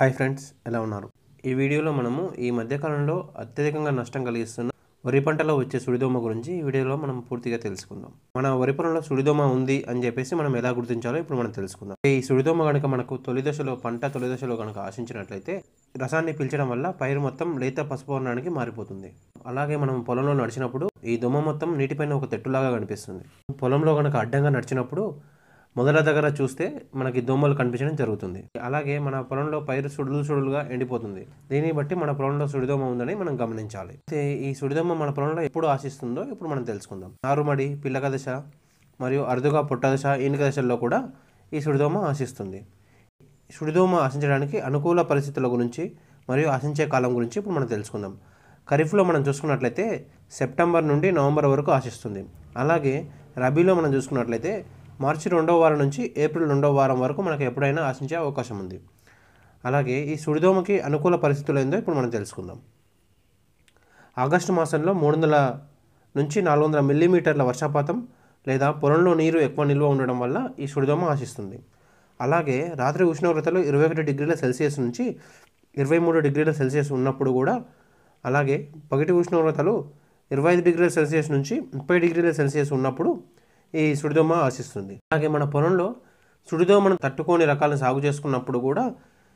hi friends ఎలా ఉన్నారు ఈ వీడియోలో మనము ఈ మధ్యకాలంలో అత్యధికంగా నష్టం కలిగిస్తున్న వరి పంటలో వచ్చే సుడిదోమ గురించి ఈ వీడియోలో మనం పూర్తిగా తెలుసుకుందాం మన వరి పొలంలో సుడిదోమ ఉంది అని చెప్పేసి మనం ఎలా గుర్తించాలో ఇప్పుడు మనం తెలుసుకుందాం ఈ సుడిదోమ కనుక మనకు తొలి దశలో పంట తొలి దశలో కనుక ఆశించినట్లయితే రసాన్ని పీల్చడం వల్ల పైరు మొత్తం లేత పసుపు వర్ణానికి మారిపోతుంది అలాగే మనం పొలంలో నడిచినప్పుడు ఈ దుమ్మ మొత్తం నీటిపైన ఒక తెట్టులాగా కనిపిస్తుంది పొలంలో కనుక అడ్డంగా నడిచినప్పుడు మొదల దగ్గర చూస్తే మనకి దోమలు కనిపించడం జరుగుతుంది అలాగే మన పొలంలో పైరు సుడులు సుడులుగా ఎండిపోతుంది దీన్ని బట్టి మన పొలంలో సుడిదోమ ఉందని మనం గమనించాలి అయితే ఈ సుడిదోమ మన పొలంలో ఎప్పుడు ఆశిస్తుందో ఇప్పుడు మనం తెలుసుకుందాం నారుమడి పిల్లక దశ మరియు అరుదుగా పొట్ట దశ ఈనిక దశల్లో కూడా ఈ సుడిదోమ ఆశిస్తుంది సుడిదోమ ఆశించడానికి అనుకూల పరిస్థితుల గురించి మరియు ఆశించే కాలం గురించి ఇప్పుడు మనం తెలుసుకుందాం ఖరీఫ్లో మనం చూసుకున్నట్లయితే సెప్టెంబర్ నుండి నవంబర్ వరకు ఆశిస్తుంది అలాగే రబీలో మనం చూసుకున్నట్లయితే మార్చి రెండవ వారం నుంచి ఏప్రిల్ రెండవ వారం వరకు మనకు ఎప్పుడైనా ఆశించే అవకాశం ఉంది అలాగే ఈ సుడిదోమకి అనుకూల పరిస్థితులు ఏందో ఇప్పుడు మనం తెలుసుకుందాం ఆగస్టు మాసంలో మూడు వందల నుంచి నాలుగు వందల మిల్లీమీటర్ల వర్షపాతం లేదా పొలంలో నీరు ఎక్కువ నిల్వ ఉండడం వల్ల ఈ సుడిదోమ ఆశిస్తుంది అలాగే రాత్రి ఉష్ణోగ్రతలు ఇరవై ఒకటి డిగ్రీల సెల్సియస్ నుంచి ఇరవై మూడు డిగ్రీల సెల్సియస్ ఉన్నప్పుడు కూడా అలాగే పగటి ఉష్ణోగ్రతలు ఇరవై ఐదు డిగ్రీల సెల్సియస్ నుంచి ముప్పై డిగ్రీల సెల్సియస్ ఉన్నప్పుడు ఈ సుడిదోమ ఆశిస్తుంది అలాగే మన పొలంలో సుడిదోమను తట్టుకోని రకాలను సాగు చేసుకున్నప్పుడు కూడా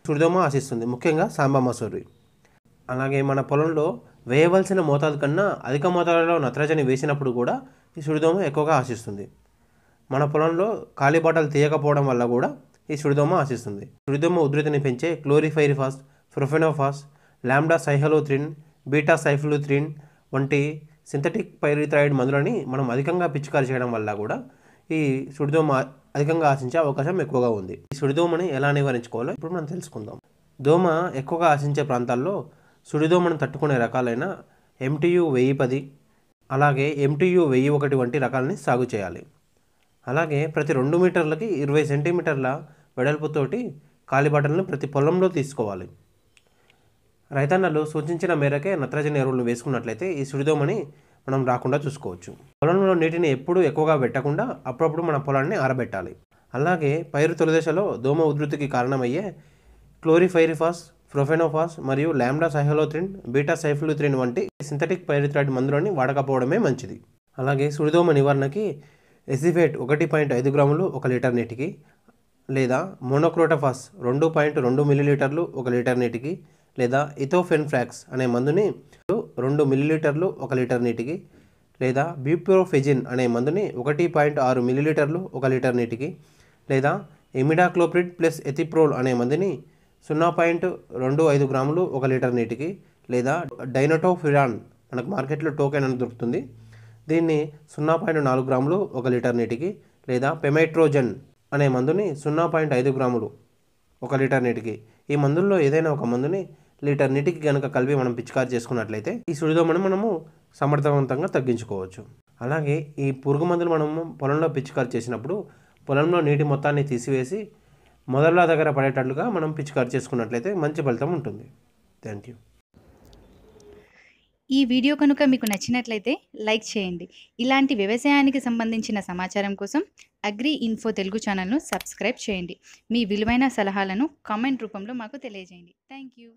సుడిదోమ ఆశిస్తుంది ముఖ్యంగా సాంబా మసూరి అలాగే మన పొలంలో వేయవలసిన మోతాదు కన్నా అధిక మోతాదులో నత్రజని వేసినప్పుడు కూడా ఈ సుడిదోమ ఎక్కువగా ఆశిస్తుంది మన పొలంలో ఖాళీ బాటలు తీయకపోవడం వల్ల కూడా ఈ సుడిదోమ ఆశిస్తుంది సుడిదోమ ఉధృతిని పెంచే chlorpyrifos profenofos lambda cyhalothrin beta cyfluthrin వంటి సింథటిక్ పైరిథ్రాయిడ్ మందులని మనం అధికంగా పిచికారి చేయడం వల్ల కూడా ఈ సుడిదోమ అధికంగా ఆశించే అవకాశం ఎక్కువగా ఉంది ఈ సుడిదోమని ఎలా నివారించుకోవాలో ఇప్పుడు మనం తెలుసుకుందాం దోమ ఎక్కువగా ఆశించే ప్రాంతాల్లో సుడిదోమను తట్టుకునే రకాలైన ఎంటియు వెయ్యి పది అలాగే ఎంటియు వెయ్యి ఒకటి వంటి రకాలని సాగు చేయాలి అలాగే ప్రతి రెండు మీటర్లకి ఇరవై సెంటీమీటర్ల వెడల్పుతోటి కాలిబాటలను ప్రతి పొలంలో తీసుకోవాలి రైతన్నలు సూచించిన మేరకే నత్రజని ఎరువులను వేసుకున్నట్లయితే ఈ సుడిదోమని మనం రాకుండా చూసుకోవచ్చు పొలంలో నీటిని ఎప్పుడూ ఎక్కువగా పెట్టకుండా అప్పుడప్పుడు మన పొలాన్ని ఆరబెట్టాలి అలాగే పైరు తొలిదశలో దోమ ఉధృతికి కారణమయ్యే క్లోరిఫైరిఫాస్ ప్రొఫెనోఫాస్ మరియు ల్యాండా సైహలోత్రిన్ బీటా సైఫ్లూత్రిన్ వంటి సింథటిక్ పైరిథ్రాయిడ్ మందులని వాడకపోవడమే మంచిది అలాగే సుడిదోమ నివారణకి ఎసిఫేట్ ఒకటి పాయింట్ ఐదు గ్రాములు ఒక లీటర్ నీటికి లేదా మోనోక్రోటఫాస్ రెండు పాయింట్ రెండు మిల్లీలీటర్లు ఒక లీటర్ నీటికి లేదా ఇథోఫెన్ ఫ్లాక్స్ అనే మందుని రెండు మిల్లీలీటర్లు ఒక లీటర్ నీటికి లేదా బ్యూప్రోఫెజిన్ అనే మందుని ఒకటి పాయింట్ ఆరు మిల్లీలీటర్లు ఒక లీటర్ నీటికి లేదా ఎమిడాక్లోప్రిడ్ ప్లస్ ఎథిప్రోల్ అనే మందుని సున్నా పాయింట్ రెండు ఐదు గ్రాములు ఒక లీటర్ నీటికి లేదా డైనటోఫిరాన్ మనకు మార్కెట్లో టోకెన్ అని దొరుకుతుంది దీన్ని సున్నా పాయింట్ నాలుగు గ్రాములు ఒక లీటర్ నీటికి లేదా పెమైట్రోజన్ అనే మందుని సున్నా పాయింట్ ఐదు గ్రాములు ఒక లీటర్ నీటికి ఈ మందుల్లో ఏదైనా ఒక మందుని లీటర్ నీటికి కనుక కలిపి మనం పిచికారు చేసుకున్నట్లయితే ఈ సుడిదోమను మనము సమర్థవంతంగా తగ్గించుకోవచ్చు అలాగే ఈ పురుగు మందులు మనము పొలంలో పిచికారి చేసినప్పుడు పొలంలో నీటి మొత్తాన్ని తీసివేసి మొదళ్ళ దగ్గర పడేటట్లుగా మనం పిచికారు చేసుకున్నట్లయితే మంచి ఫలితం ఉంటుంది థ్యాంక్ యూ ఈ వీడియో కనుక మీకు నచ్చినట్లయితే లైక్ చేయండి ఇలాంటి వ్యవసాయానికి సంబంధించిన సమాచారం కోసం అగ్రి ఇన్ఫో తెలుగు ఛానల్ను సబ్స్క్రైబ్ చేయండి మీ విలువైన సలహాలను కామెంట్ రూపంలో మాకు తెలియజేయండి థ్యాంక్ యూ